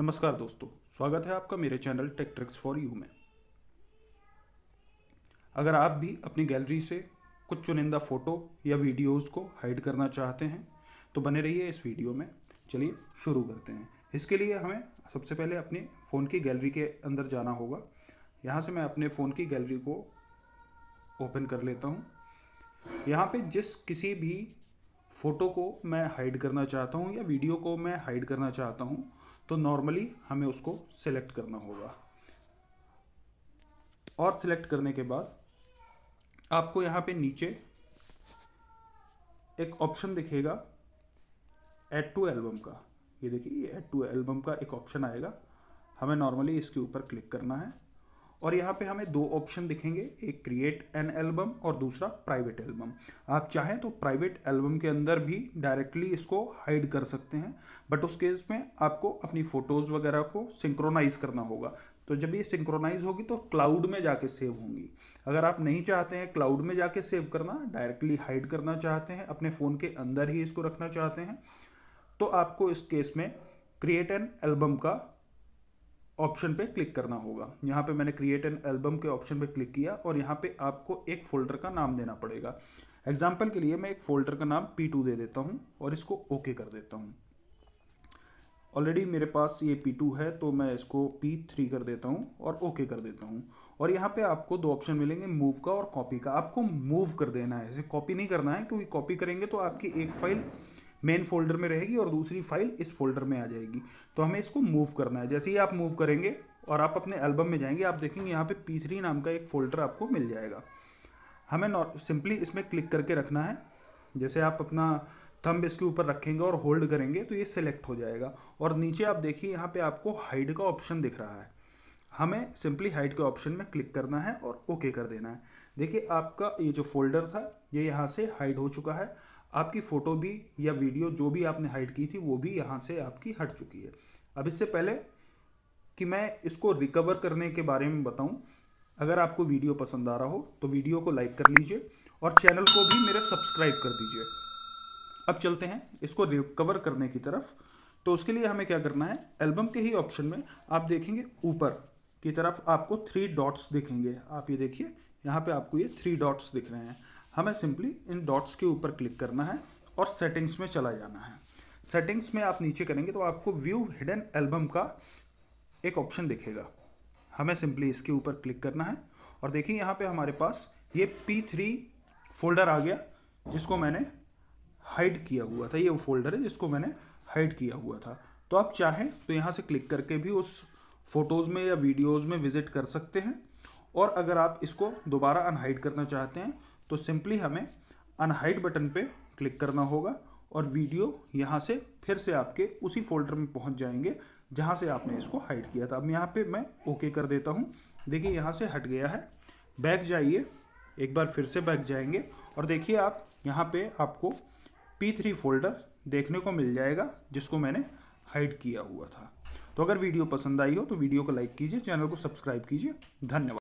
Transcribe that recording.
नमस्कार दोस्तों स्वागत है आपका मेरे channel Tech Tricks for You में अगर आप भी अपनी गैलरी से कुछ चुनिंदा फ़ोटो या वीडियोस को हाइड करना चाहते हैं तो बने रहिए इस वीडियो में चलिए शुरू करते हैं इसके लिए हमें सबसे पहले अपने फ़ोन की गैलरी के अंदर जाना होगा यहाँ से मैं अपने फ़ोन की गैलरी को ओपन कर लेता हूँ यहाँ पे जिस किसी भी फ़ोटो को मैं हाइड करना चाहता हूँ या वीडियो को मैं हाइड करना चाहता हूँ तो नॉर्मली हमें उसको सेलेक्ट करना होगा और सिलेक्ट करने के बाद आपको यहाँ पे नीचे एक ऑप्शन दिखेगा एड टू एल्बम का ये देखिए एड टू एल्बम का एक ऑप्शन आएगा हमें नॉर्मली इसके ऊपर क्लिक करना है और यहाँ पे हमें दो ऑप्शन दिखेंगे एक क्रिएट एन एल्बम और दूसरा प्राइवेट एल्बम आप चाहें तो प्राइवेट एल्बम के अंदर भी डायरेक्टली इसको हाइड कर सकते हैं बट उस केस में आपको अपनी फ़ोटोज़ वगैरह को सिंक्रोनाइज़ करना होगा तो जब ये सिंक्रोनाइज होगी तो क्लाउड में जाके सेव होंगी अगर आप नहीं चाहते हैं क्लाउड में जाके सेव करना डायरेक्टली हाइड करना चाहते हैं अपने फ़ोन के अंदर ही इसको रखना चाहते हैं तो आपको इस केस में क्रिएट एन एल्बम का ऑप्शन पे क्लिक करना होगा यहाँ पे मैंने क्रिएट एन एल्बम के ऑप्शन पे क्लिक किया और यहाँ पे आपको एक फ़ोल्डर का नाम देना पड़ेगा एग्जाम्पल के लिए मैं एक फ़ोल्डर का नाम पी टू दे देता हूँ और इसको ओके कर देता हूँ ऑलरेडी मेरे पास ये पी टू है तो मैं इसको पी थ्री कर देता हूँ और ओके कर देता हूँ और यहाँ पे आपको दो ऑप्शन मिलेंगे मूव का और कॉपी का आपको मूव कर देना है इसे कॉपी नहीं करना है क्योंकि कॉपी करेंगे तो आपकी एक फाइल मेन फोल्डर में रहेगी और दूसरी फाइल इस फोल्डर में आ जाएगी तो हमें इसको मूव करना है जैसे ही आप मूव करेंगे और आप अपने एल्बम में जाएंगे आप देखेंगे यहाँ पे पी थ्री नाम का एक फोल्डर आपको मिल जाएगा हमें सिंपली इसमें क्लिक करके रखना है जैसे आप अपना थंब इसके ऊपर रखेंगे और होल्ड करेंगे तो ये सिलेक्ट हो जाएगा और नीचे आप देखिए यहाँ पे आपको हाइड का ऑप्शन दिख रहा है हमें सिंपली हाइड के ऑप्शन में क्लिक करना है और ओके okay कर देना है देखिए आपका ये जो फोल्डर था ये यहाँ से हाइड हो चुका है आपकी फ़ोटो भी या वीडियो जो भी आपने हाइड की थी वो भी यहाँ से आपकी हट चुकी है अब इससे पहले कि मैं इसको रिकवर करने के बारे में बताऊँ अगर आपको वीडियो पसंद आ रहा हो तो वीडियो को लाइक कर लीजिए और चैनल को भी मेरे सब्सक्राइब कर दीजिए अब चलते हैं इसको रिकवर करने की तरफ तो उसके लिए हमें क्या करना है एल्बम के ही ऑप्शन में आप देखेंगे ऊपर की तरफ आपको थ्री डॉट्स दिखेंगे आप ये देखिए यहाँ पे आपको ये थ्री डॉट्स दिख रहे हैं हमें सिंपली इन डॉट्स के ऊपर क्लिक करना है और सेटिंग्स में चला जाना है सेटिंग्स में आप नीचे करेंगे तो आपको व्यू हिडन एल्बम का एक ऑप्शन दिखेगा हमें सिंपली इसके ऊपर क्लिक करना है और देखिए यहाँ पे हमारे पास ये पी थ्री फोल्डर आ गया जिसको मैंने हाइड किया हुआ था ये वो फोल्डर है जिसको मैंने हाइड किया हुआ था तो आप चाहें तो यहाँ से क्लिक करके भी उस फ़ोटोज़ में या वीडियोज़ में विज़िट कर सकते हैं और अगर आप इसको दोबारा अनहाइड करना चाहते हैं तो सिंपली हमें अनहाइड बटन पे क्लिक करना होगा और वीडियो यहाँ से फिर से आपके उसी फोल्डर में पहुँच जाएंगे जहाँ से आपने इसको हाइड किया था अब यहाँ पे मैं ओके कर देता हूँ देखिए यहाँ से हट गया है बैक जाइए एक बार फिर से बैक जाएंगे और देखिए आप यहाँ पे आपको P3 फोल्डर देखने को मिल जाएगा जिसको मैंने हाइड किया हुआ था तो अगर वीडियो पसंद आई हो तो वीडियो को लाइक कीजिए चैनल को सब्सक्राइब कीजिए धन्यवाद